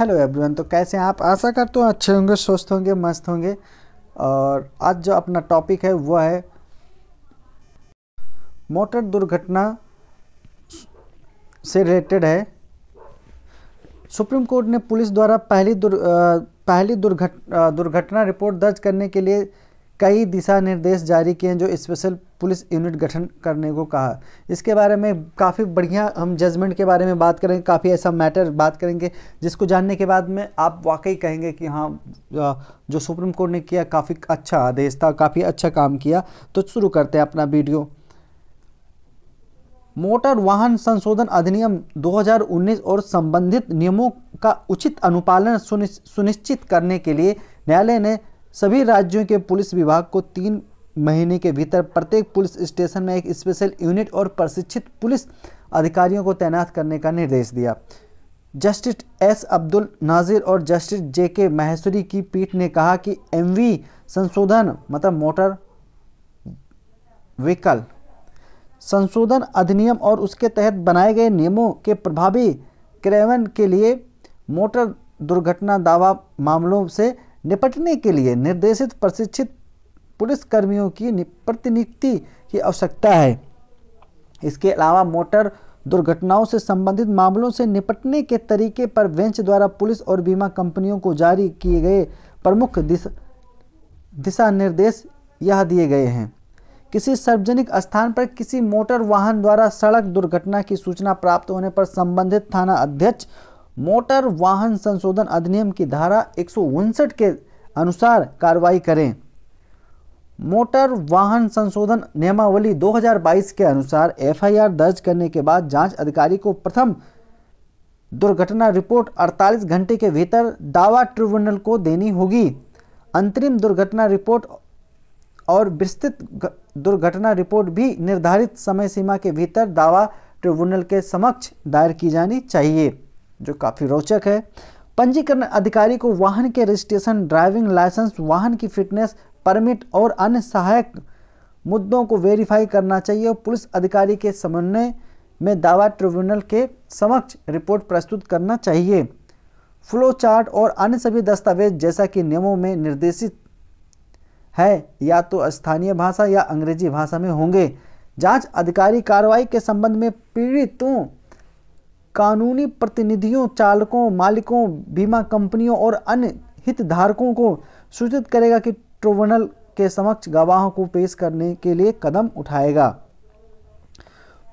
hello everyone तो कैसे हैं आप आशा करते हो अच्छे होंगे स्वस्थ होंगे मस्त होंगे और आज जो अपना टॉपिक है वह है मोटर दुर्घटना से रिलेटेड है सुप्रीम कोर्ट ने पुलिस द्वारा पहली दुर, पहली दुर्घट दुर्घटना रिपोर्ट दर्ज करने के लिए कई दिशा निर्देश जारी किए हैं जो स्पेशल पुलिस यूनिट गठन करने को कहा इसके बारे में काफ़ी बढ़िया हम जजमेंट के बारे में बात करेंगे काफ़ी ऐसा मैटर बात करेंगे जिसको जानने के बाद में आप वाकई कहेंगे कि हाँ जो सुप्रीम कोर्ट ने किया काफ़ी अच्छा आदेश था काफ़ी अच्छा काम किया तो शुरू करते हैं अपना वीडियो मोटर वाहन संशोधन अधिनियम 2019 और संबंधित नियमों का उचित अनुपालन सुनिश्चित करने के लिए न्यायालय ने सभी राज्यों के पुलिस विभाग को तीन महीने के भीतर प्रत्येक पुलिस स्टेशन में एक स्पेशल यूनिट और प्रशिक्षित पुलिस अधिकारियों को तैनात करने का निर्देश दिया जस्टिस एस अब्दुल नाजिर और जस्टिस जे के महेश्वरी की पीठ ने कहा कि एमवी संशोधन मतलब मोटर व्हीकल संशोधन अधिनियम और उसके तहत बनाए गए नियमों के प्रभावी क्रियान्वयन के लिए मोटर दुर्घटना दावा मामलों से निपटने के लिए निर्देशित प्रशिक्षित पुलिसकर्मियों की प्रतिनियुक्ति की आवश्यकता है इसके अलावा मोटर दुर्घटनाओं से संबंधित मामलों से निपटने के तरीके पर बेंच द्वारा पुलिस और बीमा कंपनियों को जारी किए गए प्रमुख दिशा दिशा निर्देश यह दिए गए हैं किसी सार्वजनिक स्थान पर किसी मोटर वाहन द्वारा सड़क दुर्घटना की सूचना प्राप्त होने पर संबंधित थाना अध्यक्ष मोटर वाहन संशोधन अधिनियम की धारा एक के अनुसार कार्रवाई करें मोटर वाहन संशोधन नियमावली 2022 के अनुसार एफआईआर दर्ज करने के बाद जांच अधिकारी को प्रथम दुर्घटना रिपोर्ट 48 घंटे के भीतर दावा ट्रिब्यूनल को देनी होगी अंतरिम दुर्घटना रिपोर्ट और विस्तृत दुर्घटना रिपोर्ट भी निर्धारित समय सीमा के भीतर दावा ट्रिब्यूनल के समक्ष दायर की जानी चाहिए जो काफ़ी रोचक है पंजीकरण अधिकारी को वाहन के रजिस्ट्रेशन ड्राइविंग लाइसेंस वाहन की फिटनेस परमिट और अन्य सहायक मुद्दों को वेरीफाई करना चाहिए और पुलिस अधिकारी के समन्वय में दावा ट्रिब्यूनल के समक्ष रिपोर्ट प्रस्तुत करना चाहिए फ्लो चार्ट और अन्य सभी दस्तावेज जैसा कि नियमों में निर्देशित है या तो स्थानीय भाषा या अंग्रेजी भाषा में होंगे जांच अधिकारी कार्रवाई के संबंध में पीड़ितों कानूनी प्रतिनिधियों चालकों मालिकों बीमा कंपनियों और अन्य हितधारकों को सूचित करेगा कि ट्रिब्यूनल के समक्ष गवाहों को पेश करने के लिए कदम उठाएगा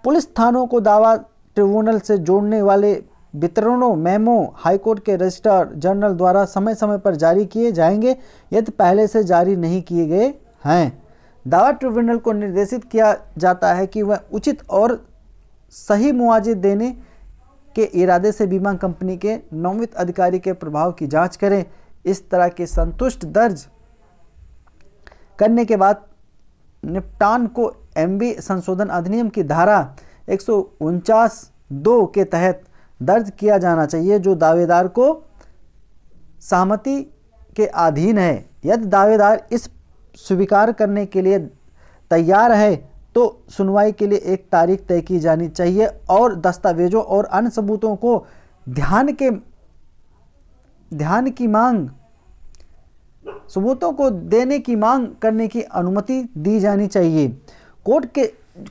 पुलिस थानों को दावा ट्रिब्यूनल से जोड़ने वाले वितरणों मेमो हाईकोर्ट के रजिस्ट्रार जनरल द्वारा समय समय पर जारी किए जाएंगे यदि पहले से जारी नहीं किए गए हैं दावा ट्रिब्यूनल को निर्देशित किया जाता है कि वह उचित और सही मुआवजे देने के इरादे से बीमा कंपनी के नौमित अधिकारी के प्रभाव की जांच करें इस तरह के संतुष्ट दर्ज करने के बाद निपटान को एमबी संशोधन अधिनियम की धारा एक दो के तहत दर्ज किया जाना चाहिए जो दावेदार को सहमति के अधीन है यदि दावेदार इस स्वीकार करने के लिए तैयार है तो सुनवाई के लिए एक तारीख तय की जानी चाहिए और दस्तावेजों और अन्य सबूतों को ध्यान के ध्यान की मांग सबूतों को देने की मांग करने की अनुमति दी जानी चाहिए कोर्ट के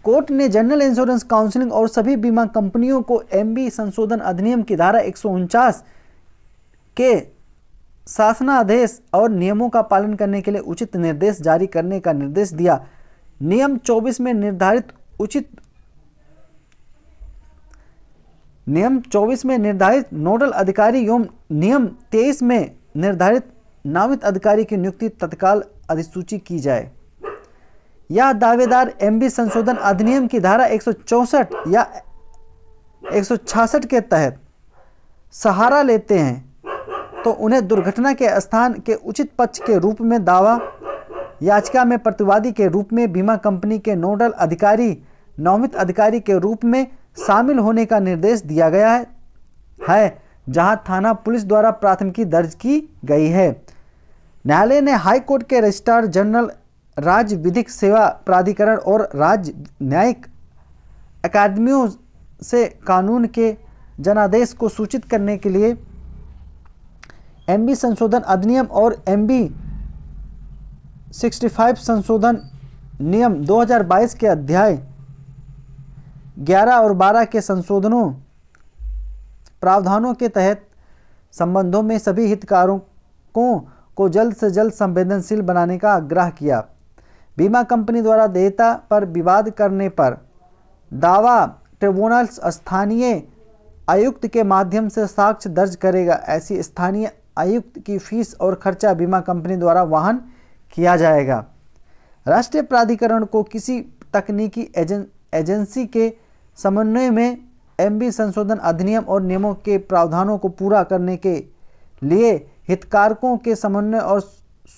कोर्ट ने जनरल इंश्योरेंस काउंसिलिंग और सभी बीमा कंपनियों को एमबी संशोधन अधिनियम की धारा एक के शासनादेश और नियमों का पालन करने के लिए उचित निर्देश जारी करने का निर्देश दिया नियम 24 में निर्धारित उचित नियम 24 में निर्धारित नोडल अधिकारी एवं नियम 23 में निर्धारित नामित अधिकारी की नियुक्ति तत्काल अधिसूची की जाए यह दावेदार एमबी संशोधन अधिनियम की धारा 164 या 166 के तहत सहारा लेते हैं तो उन्हें दुर्घटना के स्थान के उचित पक्ष के रूप में दावा याचिका में प्रतिवादी के रूप में बीमा कंपनी के नोडल अधिकारी नौमित अधिकारी के रूप में शामिल होने का निर्देश दिया गया है, है जहां थाना पुलिस द्वारा प्राथमिकी दर्ज की गई है न्यायालय ने हाई कोर्ट के रजिस्ट्रार जनरल राज्य विधिक सेवा प्राधिकरण और राज्य न्यायिक अकादमियों से कानून के जनादेश को सूचित करने के लिए एमबी संशोधन अधिनियम और एमबी 65 संशोधन नियम 2022 के अध्याय 11 और 12 के संशोधनों प्रावधानों के तहत संबंधों में सभी हितकारों को को जल्द से जल्द संवेदनशील बनाने का आग्रह किया बीमा कंपनी द्वारा देयता पर विवाद करने पर दावा ट्रिब्यूनल्स स्थानीय आयुक्त के माध्यम से साक्ष्य दर्ज करेगा ऐसी स्थानीय आयुक्त की फीस और खर्चा बीमा कंपनी द्वारा वाहन किया जाएगा राष्ट्रीय प्राधिकरण को किसी तकनीकी एजें, एजेंसी के समन्वय में एमबी संशोधन अधिनियम और नियमों के प्रावधानों को पूरा करने के लिए हितकारकों के समन्वय और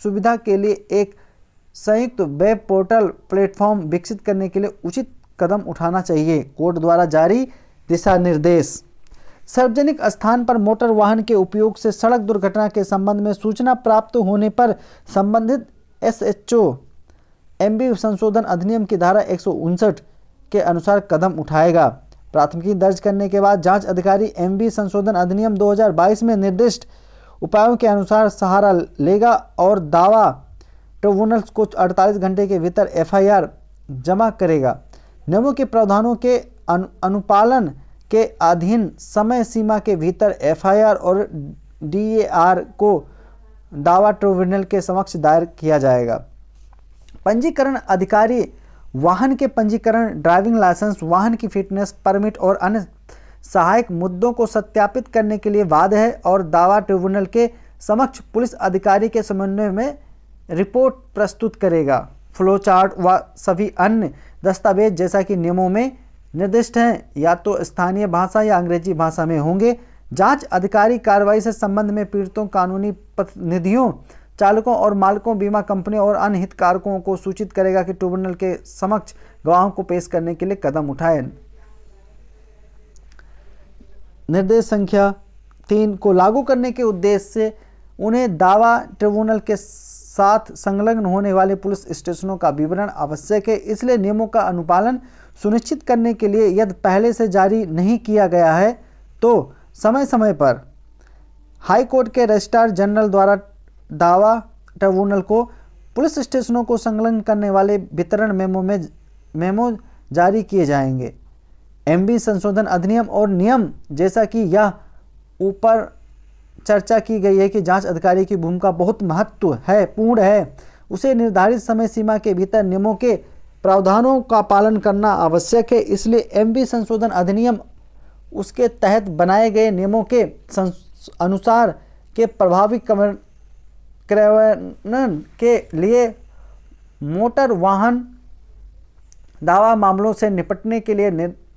सुविधा के लिए एक संयुक्त वेब पोर्टल प्लेटफॉर्म विकसित करने के लिए उचित कदम उठाना चाहिए कोर्ट द्वारा जारी दिशा निर्देश सार्वजनिक स्थान पर मोटर वाहन के उपयोग से सड़क दुर्घटना के संबंध में सूचना प्राप्त होने पर संबंधित एस एच ओ संशोधन अधिनियम की धारा एक के अनुसार कदम उठाएगा प्राथमिकी दर्ज करने के बाद जांच अधिकारी एमबी संशोधन अधिनियम 2022 में निर्दिष्ट उपायों के अनुसार सहारा लेगा और दावा ट्रिब्यूनल को 48 घंटे के भीतर एफआईआर जमा करेगा नियमों के प्रावधानों के अनु, अनुपालन के अधीन समय सीमा के भीतर एफआईआर और डीएआर को दावा ट्रिब्यूनल के समक्ष दायर किया जाएगा पंजीकरण अधिकारी वाहन के पंजीकरण ड्राइविंग लाइसेंस वाहन की फिटनेस परमिट और अन्य सहायक मुद्दों को सत्यापित करने के लिए वाद है और दावा ट्रिब्यूनल के समक्ष पुलिस अधिकारी के समन्वय में रिपोर्ट प्रस्तुत करेगा फ्लो चार्ट व सभी अन्य दस्तावेज जैसा कि नियमों में निर्दिष्ट हैं या तो स्थानीय भाषा या अंग्रेजी भाषा में होंगे जांच अधिकारी कार्रवाई से संबंध में पीड़ितों कानूनी प्रतिनिधियों चालकों और मालकों बीमा कंपनियों और अन्य हितकारकों को सूचित करेगा कि ट्रिब्यूनल के समक्ष गवाहों को पेश करने के लिए कदम उठाएं निर्देश संख्या तीन को लागू करने के उद्देश्य से उन्हें दावा ट्रिब्यूनल के साथ संलग्न होने वाले पुलिस स्टेशनों का विवरण आवश्यक है इसलिए नियमों का अनुपालन सुनिश्चित करने के लिए यदि पहले से जारी नहीं किया गया है तो समय समय पर हाई कोर्ट के रजिस्ट्रार जनरल द्वारा दावा ट्रिब्यूनल को पुलिस स्टेशनों को संलग्न करने वाले वितरण मेमो में मेमो जारी किए जाएंगे एमबी संशोधन अधिनियम और नियम जैसा कि यह ऊपर चर्चा की गई है कि जांच अधिकारी की भूमिका बहुत महत्व है पूर्ण है उसे निर्धारित समय सीमा के भीतर नियमों के प्रावधानों का पालन करना आवश्यक है इसलिए एमबी संशोधन अधिनियम उसके तहत बनाए गए नियमों के अनुसार के प्रभावी क्रियान्वयन के लिए मोटर वाहन दावा मामलों से निपटने के लिए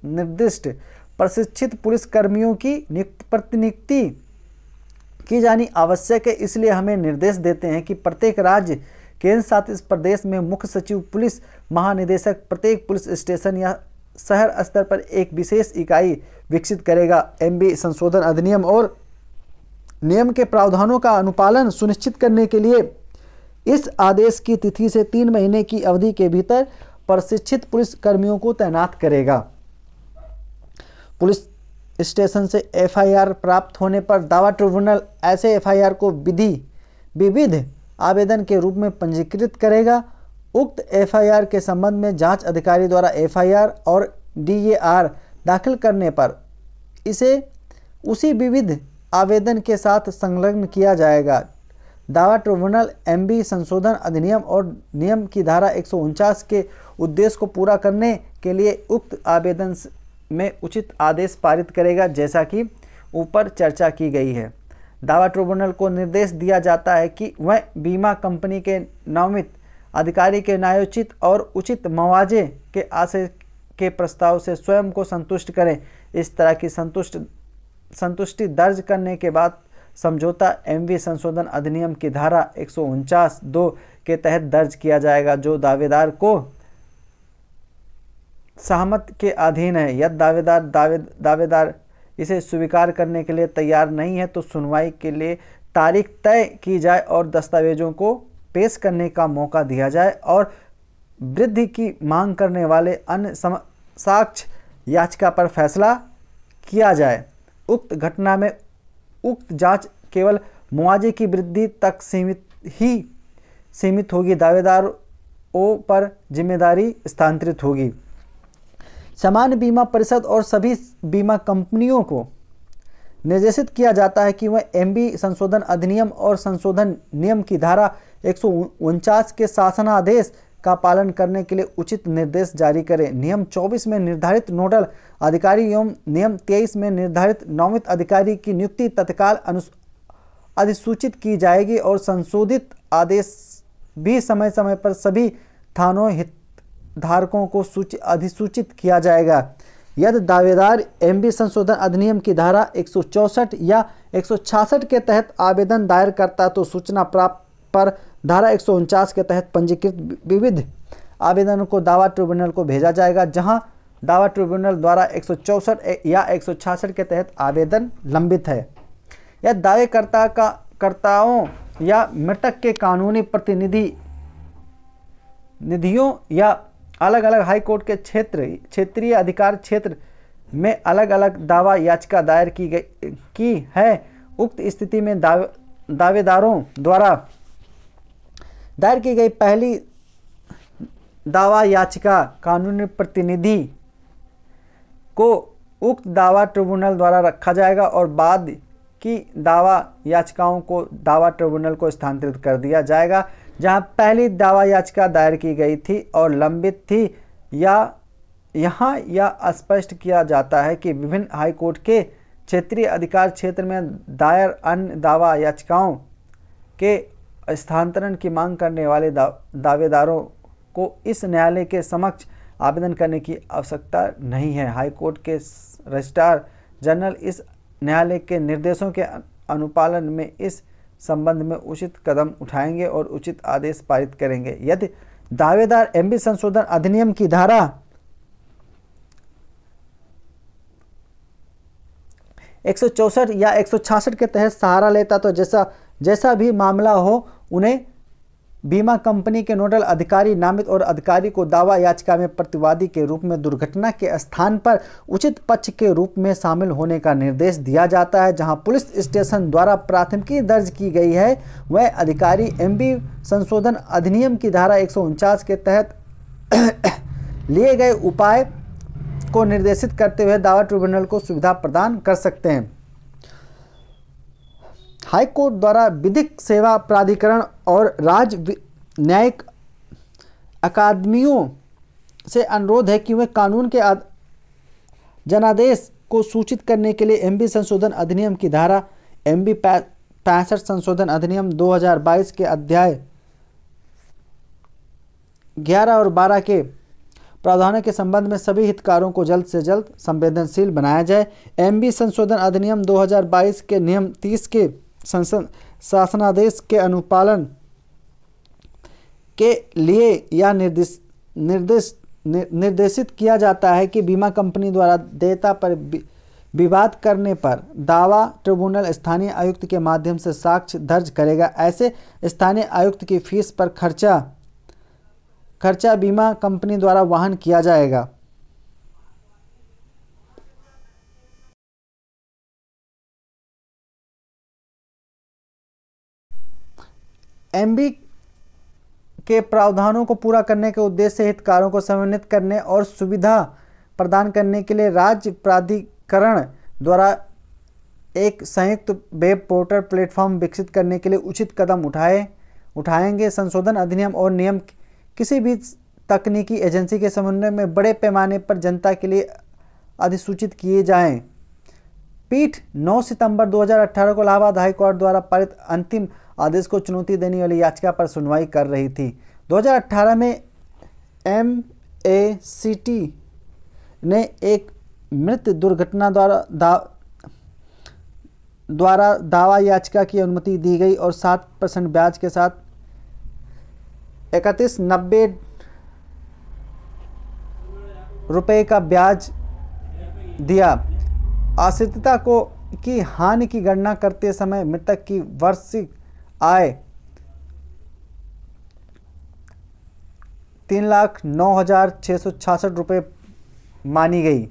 निर्दिष्ट प्रशिक्षित पुलिसकर्मियों की प्रतिनियुक्ति की जानी आवश्यक है इसलिए हमें निर्देश देते हैं कि प्रत्येक राज्य केंद्र शासित प्रदेश में मुख्य सचिव पुलिस महानिदेशक प्रत्येक पुलिस स्टेशन या शहर स्तर पर एक विशेष इकाई विकसित करेगा एमबी संशोधन अधिनियम और नियम के प्रावधानों का अनुपालन सुनिश्चित करने के लिए इस आदेश की तिथि से तीन महीने की अवधि के भीतर प्रशिक्षित पुलिसकर्मियों को तैनात करेगा पुलिस स्टेशन से एफआईआर प्राप्त होने पर दावा ट्रिब्यूनल ऐसे एफआईआर को विधि विविध आवेदन के रूप में पंजीकृत करेगा उक्त एफआईआर के संबंध में जांच अधिकारी द्वारा एफआईआर और डीएआर दाखिल करने पर इसे उसी विविध आवेदन के साथ संलग्न किया जाएगा दावा ट्रिब्यूनल एमबी संशोधन अधिनियम और नियम की धारा एक के उद्देश्य को पूरा करने के लिए उक्त आवेदन में उचित आदेश पारित करेगा जैसा कि ऊपर चर्चा की गई है दावा ट्रिब्यूनल को निर्देश दिया जाता है कि वह बीमा कंपनी के नामित अधिकारी के न्यायोचित और उचित मवाजे के आशय के प्रस्ताव से स्वयं को संतुष्ट करें इस तरह की संतुष्ट संतुष्टि दर्ज करने के बाद समझौता एमवी संशोधन अधिनियम की धारा एक दो के तहत दर्ज किया जाएगा जो दावेदार को सहमत के अधीन है यदि दावेदार दावे दावेदार इसे स्वीकार करने के लिए तैयार नहीं है तो सुनवाई के लिए तारीख तय की जाए और दस्तावेजों को पेश करने का मौका दिया जाए और वृद्धि की मांग करने वाले अन्य साक्ष्य याचिका पर फैसला किया जाए उक्त घटना में उक्त जांच केवल मुआवजे की वृद्धि तक सीमित ही सीमित होगी दावेदारों पर जिम्मेदारी स्थानांतरित होगी सामान्य बीमा परिषद और सभी बीमा कंपनियों को निर्देशित किया जाता है कि वह एम संशोधन अधिनियम और संशोधन नियम की धारा एक के शासनादेश का पालन करने के लिए उचित निर्देश जारी करें नियम 24 में निर्धारित नोडल अधिकारी एवं नियम 23 में निर्धारित नौमित अधिकारी की नियुक्ति तत्काल अधिसूचित की जाएगी और संशोधित आदेश भी समय समय पर सभी थानों हित धारकों को सूची अधिसूचित किया जाएगा यदि दावेदार एमबी संशोधन अधिनियम की धारा एक या एक के तहत आवेदन दायर करता तो सूचना प्राप्त पर धारा एक के तहत पंजीकृत विविध आवेदनों को दावा ट्रिब्यूनल को भेजा जाएगा जहां दावा ट्रिब्यूनल द्वारा एक या एक के तहत आवेदन लंबित है यह दावेकर्ता का कर्ताओं या मृतक के कानूनी प्रतिनिधि निधियों या अलग अलग हाई कोर्ट के क्षेत्र क्षेत्रीय अधिकार क्षेत्र में अलग अलग दावा याचिका दायर की गई की है उक्त स्थिति में दाव, दावेदारों द्वारा दायर की गई पहली दावा याचिका कानूनी प्रतिनिधि को उक्त दावा ट्रिब्यूनल द्वारा रखा जाएगा और बाद की दावा याचिकाओं को दावा ट्रिब्यूनल को स्थानांतरित कर दिया जाएगा जहां पहली दावा याचिका दायर की गई थी और लंबित थी या यहाँ यह स्पष्ट किया जाता है कि विभिन्न हाईकोर्ट के क्षेत्रीय अधिकार क्षेत्र में दायर अन्य दावा याचिकाओं के स्थानांतरण की मांग करने वाले दा, दावेदारों को इस न्यायालय के समक्ष आवेदन करने की आवश्यकता नहीं है हाईकोर्ट के रजिस्ट्रार जनरल इस न्यायालय के निर्देशों के अनुपालन में इस संबंध में उचित कदम उठाएंगे और उचित आदेश पारित करेंगे यदि दावेदार एमबी संशोधन अधिनियम की धारा एक या एक के तहत सहारा लेता तो जैसा जैसा भी मामला हो उन्हें बीमा कंपनी के नोडल अधिकारी नामित और अधिकारी को दावा याचिका में प्रतिवादी के रूप में दुर्घटना के स्थान पर उचित पक्ष के रूप में शामिल होने का निर्देश दिया जाता है जहां पुलिस स्टेशन द्वारा प्राथमिकी दर्ज की गई है वह अधिकारी एमबी संशोधन अधिनियम की धारा एक के तहत लिए गए उपाय को निर्देशित करते हुए दावा ट्रिब्यूनल को सुविधा प्रदान कर सकते हैं हाईकोर्ट द्वारा विधिक सेवा प्राधिकरण और राज्य न्यायिक अकादमियों से अनुरोध है कि वे कानून के जनादेश को सूचित करने के लिए एमबी संशोधन अधिनियम की धारा एमबी पैंसठ संशोधन अधिनियम 2022 के अध्याय 11 और 12 के प्रावधानों के संबंध में सभी हितकारों को जल्द से जल्द संवेदनशील बनाया जाए एमबी संशोधन अधिनियम 2022 के नियम 30 के संसद शासनादेश के अनुपालन के लिए यह निर्देश निर्देश निर्देशित किया जाता है कि बीमा कंपनी द्वारा देयता पर विवाद करने पर दावा ट्रिब्यूनल स्थानीय आयुक्त के माध्यम से साक्ष्य दर्ज करेगा ऐसे स्थानीय आयुक्त की फीस पर खर्चा खर्चा बीमा कंपनी द्वारा वहन किया जाएगा एमबी के प्रावधानों को पूरा करने के उद्देश्य से हितकारों को समन्वित करने और सुविधा प्रदान करने के लिए राज्य प्राधिकरण द्वारा एक संयुक्त वेब पोर्टल प्लेटफॉर्म विकसित करने के लिए उचित कदम उठाए उठाएंगे संशोधन अधिनियम और नियम किसी भी तकनीकी एजेंसी के समन्वय में बड़े पैमाने पर जनता के लिए अधिसूचित किए जाएं पीठ 9 सितंबर 2018 को इलाहाबाद हाईकोर्ट द्वारा पारित अंतिम आदेश को चुनौती देने वाली याचिका पर सुनवाई कर रही थी 2018 में एम ए सी टी ने एक मृत दुर्घटना द्वारा दा, द्वारा दावा याचिका की अनुमति दी गई और सात परसेंट ब्याज के साथ इकतीस नब्बे रुपये का ब्याज दिया आश्रितता को की हानि की गणना करते समय मृतक की वार्षिक आय तीन लाख नौ हज़ार छः सौ छियासठ रुपये मानी गई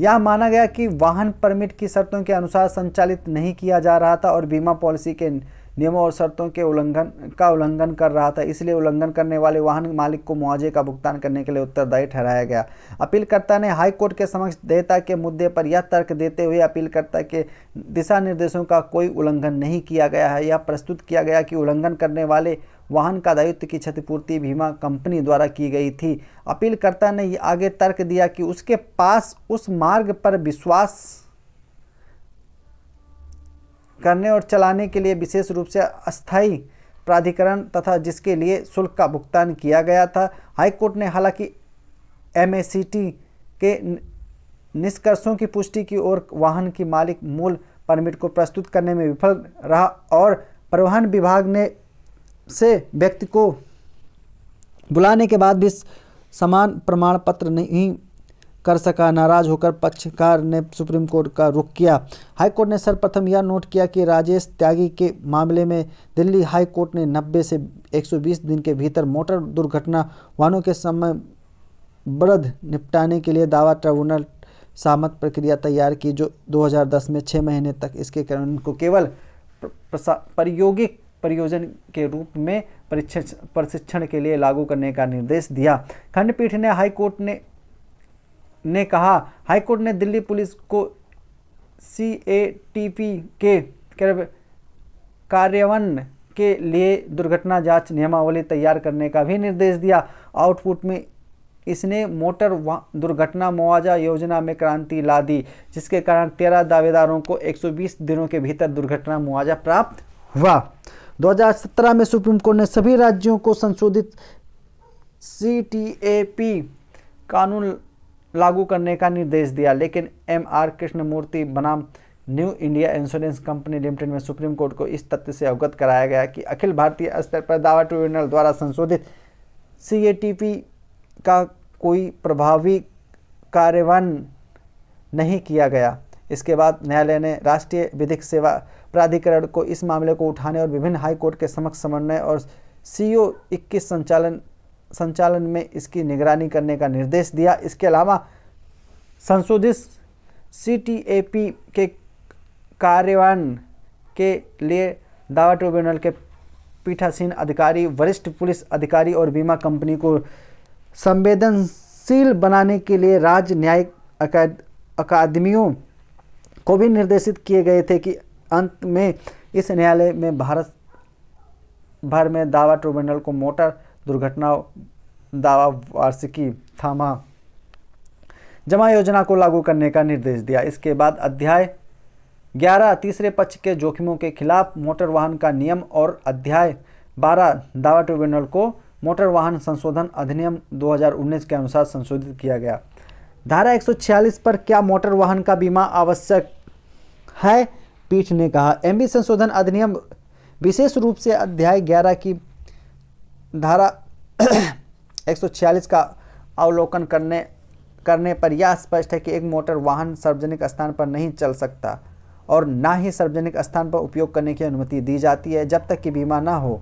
यह माना गया कि वाहन परमिट की शर्तों के अनुसार संचालित नहीं किया जा रहा था और बीमा पॉलिसी के नियमों और शर्तों के उल्लंघन का उल्लंघन कर रहा था इसलिए उल्लंघन करने वाले वाहन मालिक को मुआवजे का भुगतान करने के लिए उत्तरदायी ठहराया गया अपीलकर्ता ने हाईकोर्ट के समक्ष देयता के मुद्दे पर यह तर्क देते हुए अपीलकर्ता के दिशा निर्देशों का कोई उल्लंघन नहीं किया गया है यह प्रस्तुत किया गया कि उल्लंघन करने वाले वाहन का दायित्व की क्षतिपूर्ति बीमा कंपनी द्वारा की गई थी अपीलकर्ता ने आगे तर्क दिया कि उसके पास उस मार्ग पर विश्वास करने और चलाने के लिए विशेष रूप से अस्थायी प्राधिकरण तथा जिसके लिए शुल्क का भुगतान किया गया था हाईकोर्ट ने हालांकि एम के निष्कर्षों की पुष्टि की ओर वाहन की मालिक मूल परमिट को प्रस्तुत करने में विफल रहा और परिवहन विभाग ने से व्यक्ति को बुलाने के बाद भी समान प्रमाण पत्र नहीं कर सका नाराज होकर पक्षकार ने सुप्रीम कोर्ट का रुख किया हाईकोर्ट ने सर्वप्रथम यह नोट किया कि राजेश त्यागी के मामले में दिल्ली हाईकोर्ट ने 90 से 120 दिन के भीतर मोटर दुर्घटना वाहनों के समय बरद निपटाने के लिए दावा ट्रिब्यूनल सहमत प्रक्रिया तैयार की जो 2010 में छः महीने तक इसके कारण को केवल प्रायोगिक परियोजन के रूप में प्रशिक्षण के लिए लागू करने का निर्देश दिया खंडपीठ ने हाईकोर्ट ने ने कहा हाईकोर्ट ने दिल्ली पुलिस को सी ए टी पी के कार्यान्वयन के लिए दुर्घटना जांच नियमावली तैयार करने का भी निर्देश दिया आउटपुट में इसने मोटर दुर्घटना मुआवजा योजना में क्रांति ला दी जिसके कारण तेरह दावेदारों को 120 दिनों के भीतर दुर्घटना मुआवजा प्राप्त हुआ 2017 में सुप्रीम कोर्ट ने सभी राज्यों को संशोधित सी कानून लागू करने का निर्देश दिया लेकिन एम आर कृष्णमूर्ति बनाम new India insurance company limited में सुप्रीम कोर्ट को इस तथ्य से अवगत कराया गया कि अखिल भारतीय स्तर पर दावा ट्रिब्यूनल द्वारा संशोधित सी का कोई प्रभावी कार्यान्वयन नहीं किया गया इसके बाद न्यायालय ने राष्ट्रीय विधिक सेवा प्राधिकरण को इस मामले को उठाने और विभिन्न हाई कोर्ट के समक्ष समन्वय और सी 21 इक्कीस संचालन संचालन में इसकी निगरानी करने का निर्देश दिया इसके अलावा संशोधित सी के कार्यान्वयन के लिए दावा ट्रिब्यूनल के पीठासीन अधिकारी वरिष्ठ पुलिस अधिकारी और बीमा कंपनी को संवेदनशील बनाने के लिए राज्य न्यायिक अकादमियों को भी निर्देशित किए गए थे कि अंत में इस न्यायालय में भारत भर में दावा ट्रिब्यूनल को मोटर दुर्घटना दावा वार्षिकी थामा जमा योजना को लागू करने का निर्देश दिया इसके बाद अध्याय 11 तीसरे पक्ष के जोखिमों के खिलाफ मोटर वाहन का नियम और अध्याय 12 दावा ट्रिब्यूनल को मोटर वाहन संशोधन अधिनियम 2019 के अनुसार संशोधित किया गया धारा 146 पर क्या मोटर वाहन का बीमा आवश्यक है पीठ ने कहा एमबी संशोधन अधिनियम विशेष रूप से अध्याय 11 की धारा 146 का अवलोकन करने करने पर यह स्पष्ट है कि एक मोटर वाहन सार्वजनिक स्थान पर नहीं चल सकता और ना ही सार्वजनिक स्थान पर उपयोग करने की अनुमति दी जाती है जब तक कि बीमा ना हो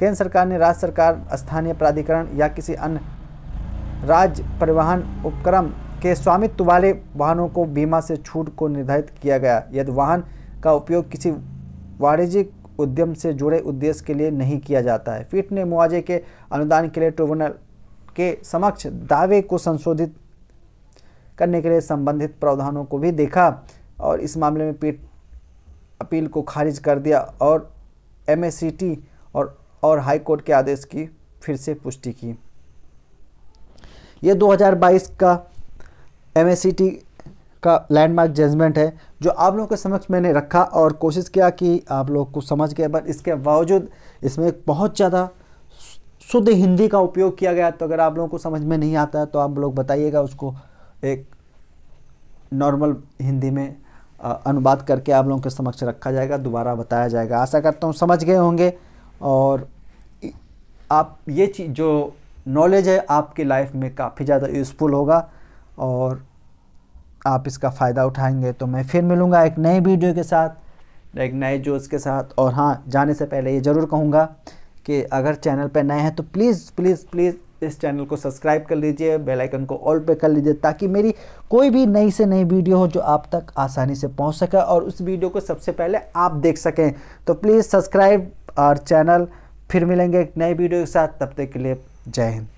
केंद्र सरकार ने राज्य सरकार स्थानीय प्राधिकरण या किसी अन्य राज्य परिवहन उपक्रम के स्वामित्व वाले वाहनों को बीमा से छूट को निर्धारित किया गया यदि वाहन का उपयोग किसी वाणिज्यिक उद्यम से जुड़े उद्देश्य के लिए नहीं किया जाता है फिट ने मुआवजे के अनुदान के लिए ट्रिब्यूनल के समक्ष दावे को संशोधित करने के लिए संबंधित प्रावधानों को भी देखा और इस मामले में पीठ अपील को खारिज कर दिया और एम और और हाई कोर्ट के आदेश की फिर से पुष्टि की यह 2022 का एम का लैंडमार्क जजमेंट है जो आप लोगों के समक्ष मैंने रखा और कोशिश किया कि आप लोग को समझ गए बट इसके बावजूद इसमें बहुत ज़्यादा शुद्ध हिंदी का उपयोग किया गया तो अगर आप लोगों को समझ में नहीं आता है तो आप लोग बताइएगा उसको एक नॉर्मल हिंदी में अनुवाद करके आप लोगों के समक्ष रखा जाएगा दोबारा बताया जाएगा आशा करता हूँ समझ गए होंगे और आप ये चीज़ जो नॉलेज है आपकी लाइफ में काफ़ी ज़्यादा यूज़फुल होगा और आप इसका फ़ायदा उठाएंगे तो मैं फिर मिलूँगा एक नए वीडियो के साथ एक नए जोश के साथ और हाँ जाने से पहले ये ज़रूर कहूँगा कि अगर चैनल पर नए हैं तो प्लीज़ प्लीज़ प्लीज़ इस चैनल को सब्सक्राइब कर लीजिए बेल आइकन को ऑल पे कर लीजिए ताकि मेरी कोई भी नई से नई वीडियो हो जो आप तक आसानी से पहुंच सके और उस वीडियो को सबसे पहले आप देख सकें तो प्लीज़ सब्सक्राइब और चैनल फिर मिलेंगे एक नए वीडियो के साथ तब तक के लिए जय हिंद